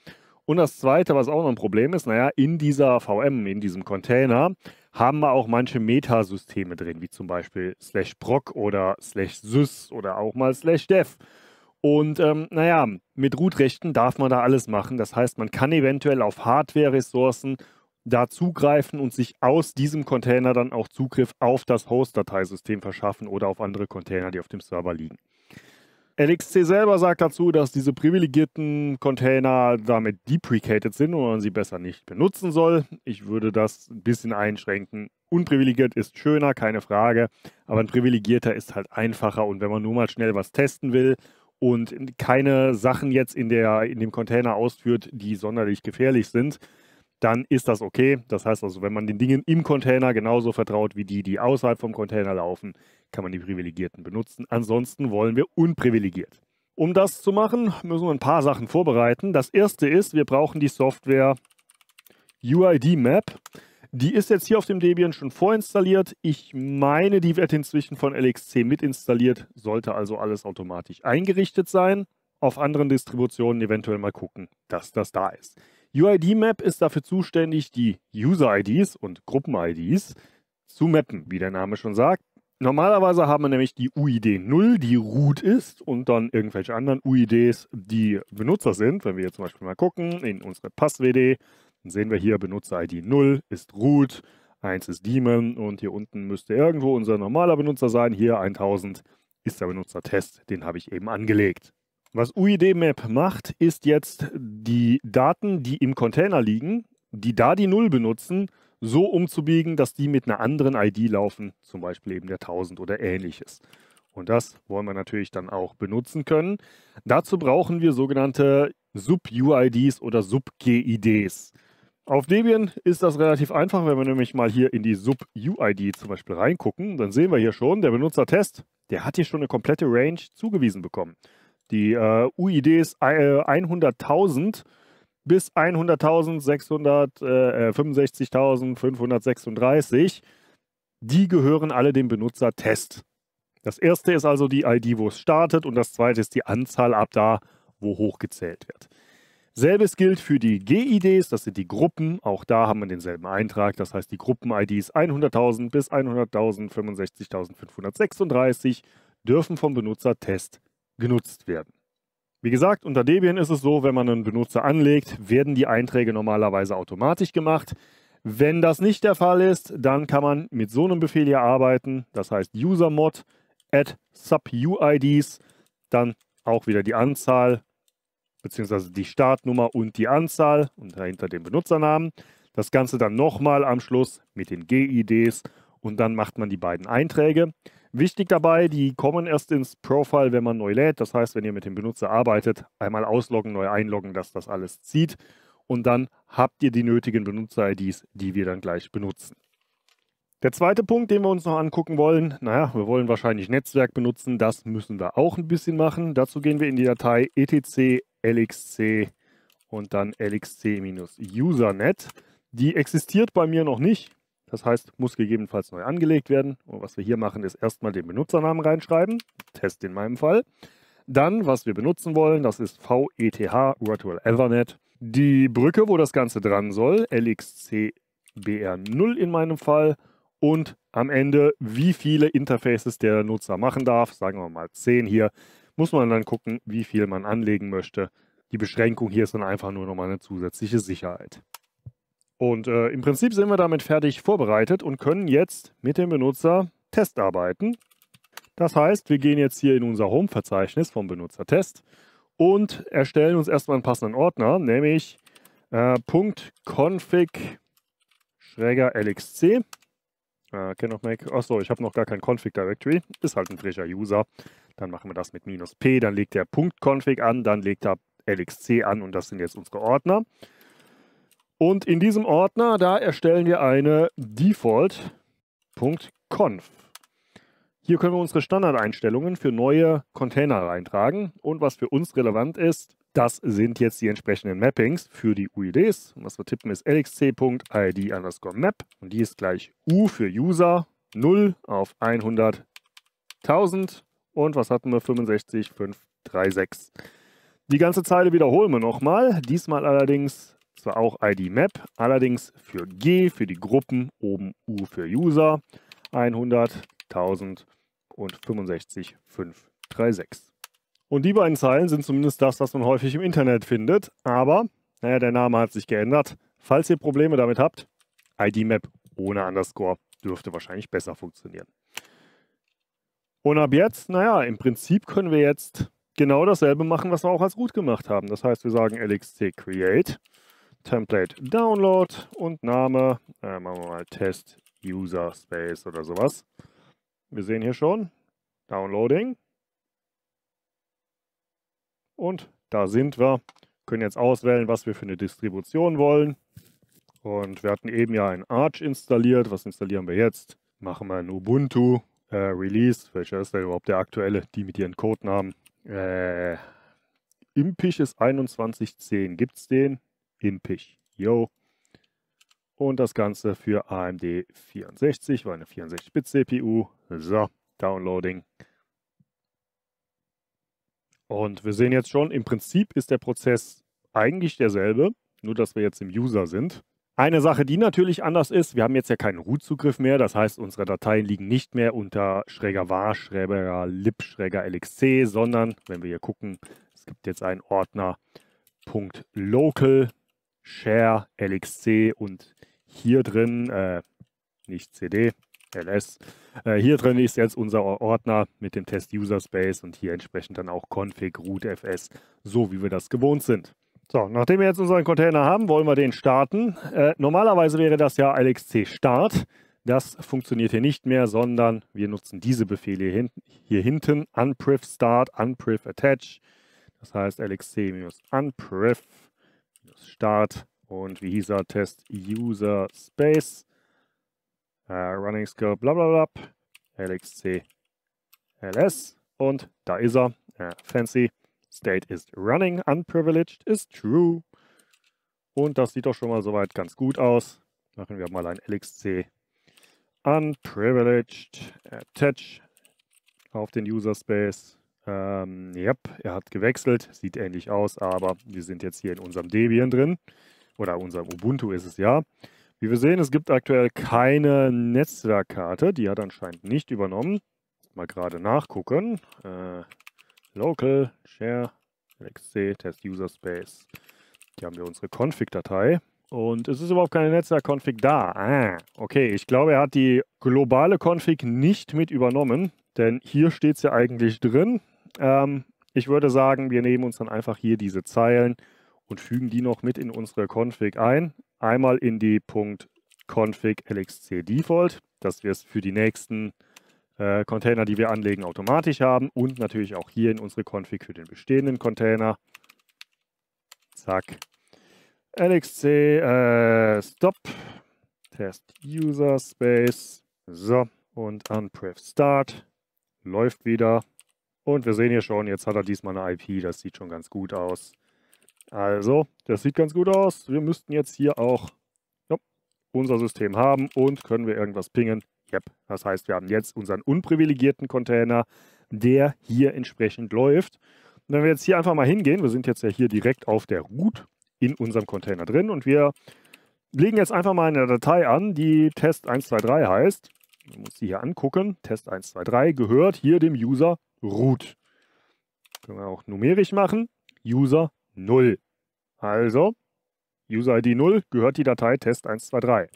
Und das Zweite, was auch noch ein Problem ist, naja, in dieser VM, in diesem Container, haben wir auch manche Metasysteme drin, wie zum Beispiel slash proc oder slash sys oder auch mal slash dev. Und ähm, naja, mit Root-Rechten darf man da alles machen. Das heißt, man kann eventuell auf Hardware-Ressourcen da zugreifen und sich aus diesem Container dann auch Zugriff auf das Host-Dateisystem verschaffen oder auf andere Container, die auf dem Server liegen. LXC selber sagt dazu, dass diese privilegierten Container damit deprecated sind und man sie besser nicht benutzen soll. Ich würde das ein bisschen einschränken. Unprivilegiert ist schöner, keine Frage, aber ein privilegierter ist halt einfacher und wenn man nur mal schnell was testen will und keine Sachen jetzt in, der, in dem Container ausführt, die sonderlich gefährlich sind, dann ist das okay. Das heißt also, wenn man den Dingen im Container genauso vertraut wie die, die außerhalb vom Container laufen, kann man die Privilegierten benutzen. Ansonsten wollen wir unprivilegiert. Um das zu machen, müssen wir ein paar Sachen vorbereiten. Das erste ist, wir brauchen die Software UID Map. Die ist jetzt hier auf dem Debian schon vorinstalliert. Ich meine, die wird inzwischen von LXC mitinstalliert, sollte also alles automatisch eingerichtet sein. Auf anderen Distributionen eventuell mal gucken, dass das da ist. UID-Map ist dafür zuständig, die User-IDs und Gruppen-IDs zu mappen, wie der Name schon sagt. Normalerweise haben wir nämlich die UID 0, die Root ist, und dann irgendwelche anderen UIDs, die Benutzer sind. Wenn wir jetzt zum Beispiel mal gucken in unsere Pass-WD, dann sehen wir hier Benutzer-ID 0 ist Root, 1 ist Daemon und hier unten müsste irgendwo unser normaler Benutzer sein. Hier 1000 ist der Benutzertest, den habe ich eben angelegt. Was UID-Map macht, ist jetzt die Daten, die im Container liegen, die da die Null benutzen, so umzubiegen, dass die mit einer anderen ID laufen, zum Beispiel eben der 1000 oder ähnliches. Und das wollen wir natürlich dann auch benutzen können. Dazu brauchen wir sogenannte Sub-UIDs oder Sub-GIDs. Auf Debian ist das relativ einfach, wenn wir nämlich mal hier in die Sub-UID zum Beispiel reingucken, dann sehen wir hier schon, der Benutzertest, der hat hier schon eine komplette Range zugewiesen bekommen. Die äh, UID ist 100.000 äh, bis 100.665.536. Äh, äh, die gehören alle dem Benutzer Test. Das erste ist also die ID, wo es startet, und das zweite ist die Anzahl ab da, wo hochgezählt wird. Selbes gilt für die GIDs, das sind die Gruppen. Auch da haben wir denselben Eintrag. Das heißt, die Gruppen-ID ist 100.000 bis 100.065.536 dürfen vom Benutzer Test genutzt werden. Wie gesagt, unter Debian ist es so, wenn man einen Benutzer anlegt, werden die Einträge normalerweise automatisch gemacht. Wenn das nicht der Fall ist, dann kann man mit so einem Befehl hier arbeiten, das heißt usermod add subuids, dann auch wieder die Anzahl bzw. die Startnummer und die Anzahl und dahinter den Benutzernamen. Das Ganze dann nochmal am Schluss mit den GIDs und dann macht man die beiden Einträge. Wichtig dabei, die kommen erst ins Profile, wenn man neu lädt. Das heißt, wenn ihr mit dem Benutzer arbeitet, einmal ausloggen, neu einloggen, dass das alles zieht. Und dann habt ihr die nötigen Benutzer-IDs, die wir dann gleich benutzen. Der zweite Punkt, den wir uns noch angucken wollen, naja, wir wollen wahrscheinlich Netzwerk benutzen, das müssen wir auch ein bisschen machen. Dazu gehen wir in die Datei etc lxc und dann lxc-usernet. Die existiert bei mir noch nicht, das heißt, muss gegebenenfalls neu angelegt werden. Und was wir hier machen, ist erstmal den Benutzernamen reinschreiben. Test in meinem Fall. Dann, was wir benutzen wollen, das ist VETH Virtual Ethernet. Die Brücke, wo das Ganze dran soll, LXCBR0 in meinem Fall. Und am Ende, wie viele Interfaces der Nutzer machen darf, sagen wir mal 10 hier, muss man dann gucken, wie viel man anlegen möchte. Die Beschränkung hier ist dann einfach nur nochmal eine zusätzliche Sicherheit. Und äh, im Prinzip sind wir damit fertig vorbereitet und können jetzt mit dem Benutzer Testarbeiten. Das heißt, wir gehen jetzt hier in unser Home-Verzeichnis vom Benutzer Test und erstellen uns erstmal einen passenden Ordner, nämlich äh, .config-lxc. Äh, cannot achso, ich habe noch gar kein Config Directory, ist halt ein frischer User. Dann machen wir das mit minus p, dann legt er .config an, dann legt er lxc an und das sind jetzt unsere Ordner. Und in diesem Ordner, da erstellen wir eine default.conf. Hier können wir unsere Standardeinstellungen für neue Container reintragen. Und was für uns relevant ist, das sind jetzt die entsprechenden Mappings für die UIDs. Und was wir tippen ist lxc.id underscore map. Und die ist gleich U für User 0 auf 100.000. Und was hatten wir? 65536. Die ganze Zeile wiederholen wir nochmal. Diesmal allerdings zwar auch ID Map, allerdings für G, für die Gruppen, oben U für User, 100, 1000 und 65, 536. Und die beiden Zeilen sind zumindest das, was man häufig im Internet findet, aber, naja, der Name hat sich geändert. Falls ihr Probleme damit habt, ID Map ohne Underscore dürfte wahrscheinlich besser funktionieren. Und ab jetzt, naja, im Prinzip können wir jetzt genau dasselbe machen, was wir auch als Root gemacht haben. Das heißt, wir sagen lxc create Template Download und Name. Äh, machen wir mal Test User Space oder sowas. Wir sehen hier schon Downloading. Und da sind wir. Können jetzt auswählen, was wir für eine Distribution wollen. Und wir hatten eben ja ein Arch installiert. Was installieren wir jetzt? Machen wir ein Ubuntu äh, Release. Welcher ist denn überhaupt der aktuelle? Die mit ihren Codenamen. Äh, Impisch 2110. Gibt es den? impig. Yo. Und das Ganze für AMD 64, war eine 64-Bit-CPU. So, Downloading. Und wir sehen jetzt schon, im Prinzip ist der Prozess eigentlich derselbe, nur dass wir jetzt im User sind. Eine Sache, die natürlich anders ist, wir haben jetzt ja keinen Root-Zugriff mehr, das heißt, unsere Dateien liegen nicht mehr unter schräger var, schräger lib, schräger lxc, sondern, wenn wir hier gucken, es gibt jetzt einen Ordner .local, Share, LXC und hier drin, äh, nicht CD, LS, äh, hier drin ist jetzt unser Ordner mit dem Test User Space und hier entsprechend dann auch config root fs, so wie wir das gewohnt sind. So, nachdem wir jetzt unseren Container haben, wollen wir den starten. Äh, normalerweise wäre das ja LXC Start. Das funktioniert hier nicht mehr, sondern wir nutzen diese Befehle hier hinten, hier hinten unpriv start, unpriv attach. Das heißt lxc-unpriv Start und wie hieß er? Test User Space. Uh, Running Skill, bla bla bla. LXC LS. Und da ist er. Uh, fancy. State is running. Unprivileged is true. Und das sieht doch schon mal soweit ganz gut aus. Machen wir mal ein LXC Unprivileged Attach auf den User Space. Ähm, yep, er hat gewechselt, sieht ähnlich aus, aber wir sind jetzt hier in unserem Debian drin. Oder unserem Ubuntu ist es ja. Wie wir sehen, es gibt aktuell keine Netzwerkkarte, die hat anscheinend nicht übernommen. Mal gerade nachgucken. Äh, local share lxc test user space. Hier haben wir unsere Config-Datei. Und es ist überhaupt keine Netzwerk-Config da. Ah, okay, ich glaube, er hat die globale Config nicht mit übernommen, denn hier steht es ja eigentlich drin. Ähm, ich würde sagen, wir nehmen uns dann einfach hier diese Zeilen und fügen die noch mit in unsere Config ein. Einmal in die .config LXC Default, dass wir es für die nächsten äh, Container, die wir anlegen, automatisch haben und natürlich auch hier in unsere Config für den bestehenden Container. Zack. LXC äh, Stop Test User Space. So, und unpref Start. Läuft wieder. Und wir sehen hier schon, jetzt hat er diesmal eine IP, das sieht schon ganz gut aus. Also, das sieht ganz gut aus. Wir müssten jetzt hier auch ja, unser System haben und können wir irgendwas pingen. Yep. Das heißt, wir haben jetzt unseren unprivilegierten Container, der hier entsprechend läuft. Und wenn wir jetzt hier einfach mal hingehen, wir sind jetzt ja hier direkt auf der Route in unserem Container drin und wir legen jetzt einfach mal eine Datei an, die Test123 heißt. Man muss die hier angucken. Test123 gehört hier dem User root. Können wir auch numerisch machen. User 0. Also, User-ID 0 gehört die Datei Test123.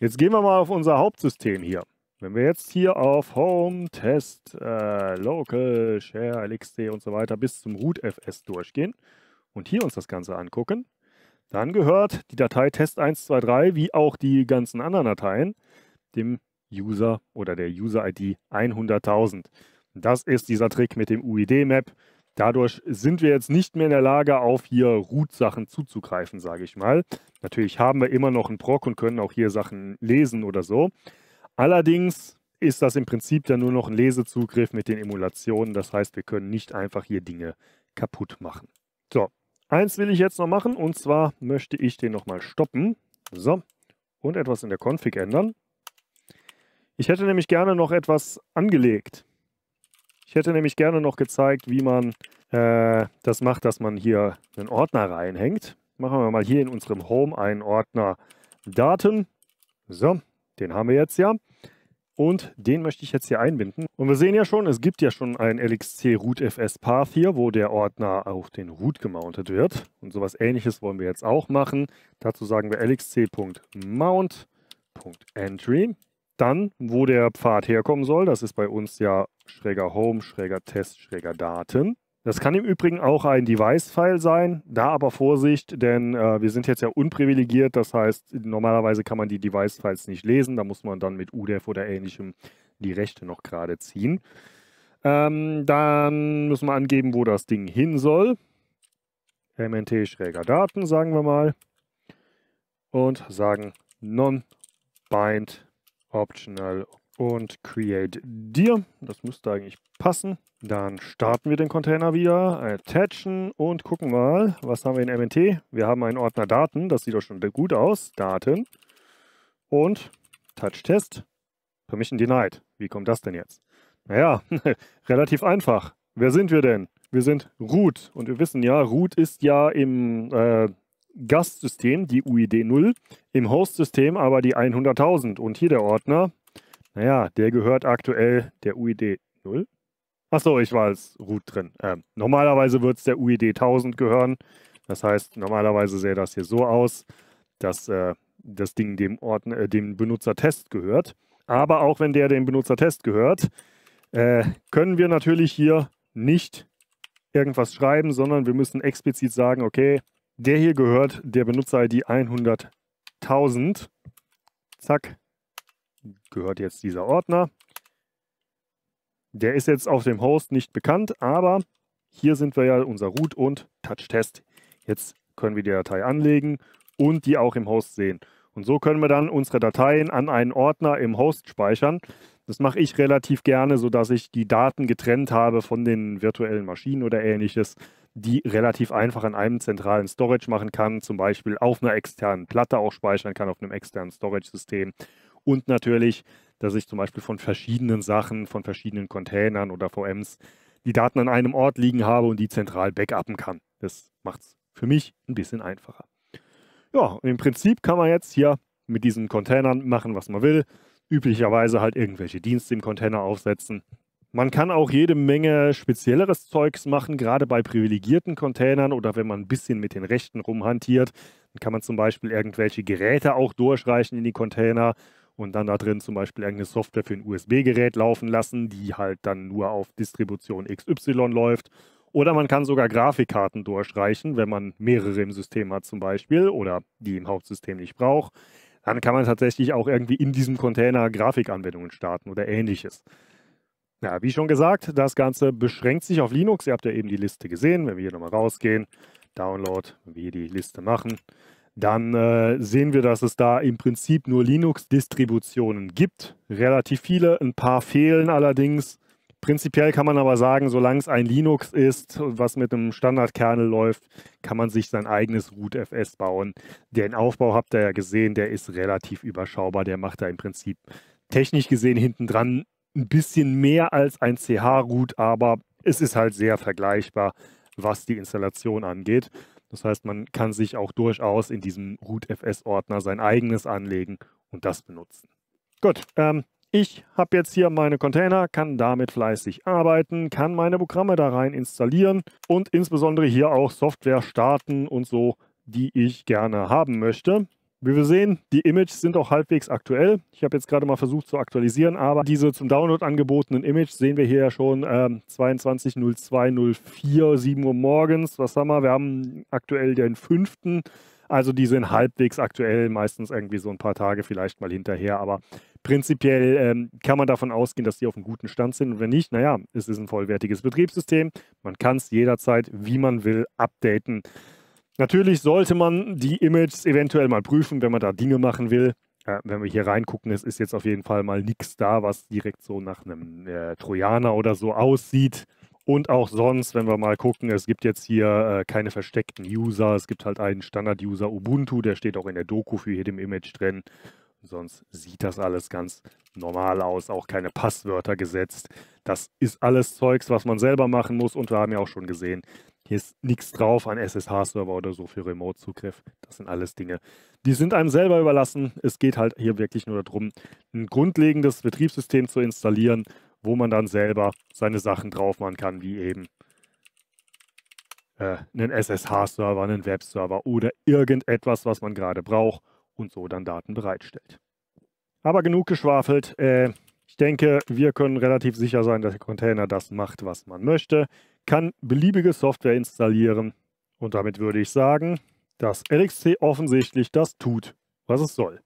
Jetzt gehen wir mal auf unser Hauptsystem hier. Wenn wir jetzt hier auf Home, Test, äh, Local, Share, LXD und so weiter bis zum Root-FS durchgehen und hier uns das Ganze angucken, dann gehört die Datei Test123 wie auch die ganzen anderen Dateien dem User oder der User-ID 100.000. Das ist dieser Trick mit dem UID-Map. Dadurch sind wir jetzt nicht mehr in der Lage, auf hier Root-Sachen zuzugreifen, sage ich mal. Natürlich haben wir immer noch einen Proc und können auch hier Sachen lesen oder so. Allerdings ist das im Prinzip dann nur noch ein Lesezugriff mit den Emulationen. Das heißt, wir können nicht einfach hier Dinge kaputt machen. So, eins will ich jetzt noch machen und zwar möchte ich den nochmal stoppen. So, und etwas in der Config ändern. Ich hätte nämlich gerne noch etwas angelegt. Ich hätte nämlich gerne noch gezeigt, wie man äh, das macht, dass man hier einen Ordner reinhängt. Machen wir mal hier in unserem Home einen Ordner Daten. So, den haben wir jetzt ja. Und den möchte ich jetzt hier einbinden. Und wir sehen ja schon, es gibt ja schon ein LXC Root FS Path hier, wo der Ordner auf den Root gemountet wird. Und sowas ähnliches wollen wir jetzt auch machen. Dazu sagen wir lxc.mount.entry. Dann, wo der Pfad herkommen soll, das ist bei uns ja schräger Home, schräger Test, schräger Daten. Das kann im Übrigen auch ein Device-File sein, da aber Vorsicht, denn äh, wir sind jetzt ja unprivilegiert, das heißt, normalerweise kann man die Device-Files nicht lesen, da muss man dann mit UDEF oder ähnlichem die Rechte noch gerade ziehen. Ähm, dann müssen wir angeben, wo das Ding hin soll. MNT-Schräger Daten, sagen wir mal. Und sagen non-bind Optional und Create Dir. Das müsste eigentlich passen. Dann starten wir den Container wieder, attachen und gucken mal, was haben wir in MNT. Wir haben einen Ordner Daten, das sieht doch schon gut aus, Daten und Touch Test, Permission Denied. Wie kommt das denn jetzt? Naja, relativ einfach. Wer sind wir denn? Wir sind Root und wir wissen ja, Root ist ja im äh, Gastsystem die UID 0, im Hostsystem aber die 100.000. Und hier der Ordner, naja, der gehört aktuell der UID 0. Achso, ich war als Root drin. Ähm, normalerweise wird es der UID 1000 gehören. Das heißt, normalerweise sähe das hier so aus, dass äh, das Ding dem, Ordner, äh, dem Benutzertest gehört. Aber auch wenn der dem Benutzertest gehört, äh, können wir natürlich hier nicht irgendwas schreiben, sondern wir müssen explizit sagen, okay, der hier gehört der Benutzer-ID 100.000. Zack. Gehört jetzt dieser Ordner. Der ist jetzt auf dem Host nicht bekannt, aber hier sind wir ja unser Root und Touch-Test. Jetzt können wir die Datei anlegen und die auch im Host sehen. Und so können wir dann unsere Dateien an einen Ordner im Host speichern. Das mache ich relativ gerne, sodass ich die Daten getrennt habe von den virtuellen Maschinen oder ähnliches die relativ einfach an einem zentralen Storage machen kann, zum Beispiel auf einer externen Platte auch speichern kann, auf einem externen Storage-System. Und natürlich, dass ich zum Beispiel von verschiedenen Sachen, von verschiedenen Containern oder VMs die Daten an einem Ort liegen habe und die zentral backuppen kann. Das macht es für mich ein bisschen einfacher. Ja, im Prinzip kann man jetzt hier mit diesen Containern machen, was man will. Üblicherweise halt irgendwelche Dienste im Container aufsetzen, man kann auch jede Menge spezielleres Zeugs machen, gerade bei privilegierten Containern oder wenn man ein bisschen mit den Rechten rumhantiert. Dann kann man zum Beispiel irgendwelche Geräte auch durchreichen in die Container und dann da drin zum Beispiel irgendeine Software für ein USB-Gerät laufen lassen, die halt dann nur auf Distribution XY läuft. Oder man kann sogar Grafikkarten durchreichen, wenn man mehrere im System hat zum Beispiel oder die im Hauptsystem nicht braucht. Dann kann man tatsächlich auch irgendwie in diesem Container Grafikanwendungen starten oder ähnliches. Ja, wie schon gesagt, das Ganze beschränkt sich auf Linux. Ihr habt ja eben die Liste gesehen. Wenn wir hier nochmal rausgehen, Download, wenn wir hier die Liste machen, dann äh, sehen wir, dass es da im Prinzip nur Linux-Distributionen gibt. Relativ viele, ein paar fehlen allerdings. Prinzipiell kann man aber sagen, solange es ein Linux ist, was mit einem Standardkernel läuft, kann man sich sein eigenes rootfs bauen. Den Aufbau habt ihr ja gesehen, der ist relativ überschaubar. Der macht da im Prinzip technisch gesehen hinten dran ein bisschen mehr als ein CH-Root, aber es ist halt sehr vergleichbar, was die Installation angeht. Das heißt, man kann sich auch durchaus in diesem rootfs-Ordner sein eigenes anlegen und das benutzen. Gut, ähm, ich habe jetzt hier meine Container, kann damit fleißig arbeiten, kann meine Programme da rein installieren und insbesondere hier auch Software starten und so, die ich gerne haben möchte. Wie wir sehen, die Images sind auch halbwegs aktuell. Ich habe jetzt gerade mal versucht zu aktualisieren, aber diese zum Download angebotenen Images sehen wir hier ja schon ähm, 22.02.04, 7 Uhr morgens. Was haben wir? Wir haben aktuell den 5. Also die sind halbwegs aktuell, meistens irgendwie so ein paar Tage vielleicht mal hinterher. Aber prinzipiell ähm, kann man davon ausgehen, dass die auf einem guten Stand sind. Und wenn nicht, naja, es ist ein vollwertiges Betriebssystem. Man kann es jederzeit, wie man will, updaten. Natürlich sollte man die Images eventuell mal prüfen, wenn man da Dinge machen will. Äh, wenn wir hier reingucken, es ist jetzt auf jeden Fall mal nichts da, was direkt so nach einem äh, Trojaner oder so aussieht. Und auch sonst, wenn wir mal gucken, es gibt jetzt hier äh, keine versteckten User. Es gibt halt einen Standard-User Ubuntu, der steht auch in der Doku für jedem Image drin. Sonst sieht das alles ganz normal aus, auch keine Passwörter gesetzt. Das ist alles Zeugs, was man selber machen muss. Und wir haben ja auch schon gesehen, hier ist nichts drauf an SSH-Server oder so für Remote-Zugriff. Das sind alles Dinge. Die sind einem selber überlassen. Es geht halt hier wirklich nur darum, ein grundlegendes Betriebssystem zu installieren, wo man dann selber seine Sachen drauf machen kann, wie eben äh, einen SSH-Server, einen Web-Server oder irgendetwas, was man gerade braucht und so dann Daten bereitstellt. Aber genug geschwafelt. Äh, ich denke, wir können relativ sicher sein, dass der Container das macht, was man möchte kann beliebige Software installieren. Und damit würde ich sagen, dass LXC offensichtlich das tut, was es soll.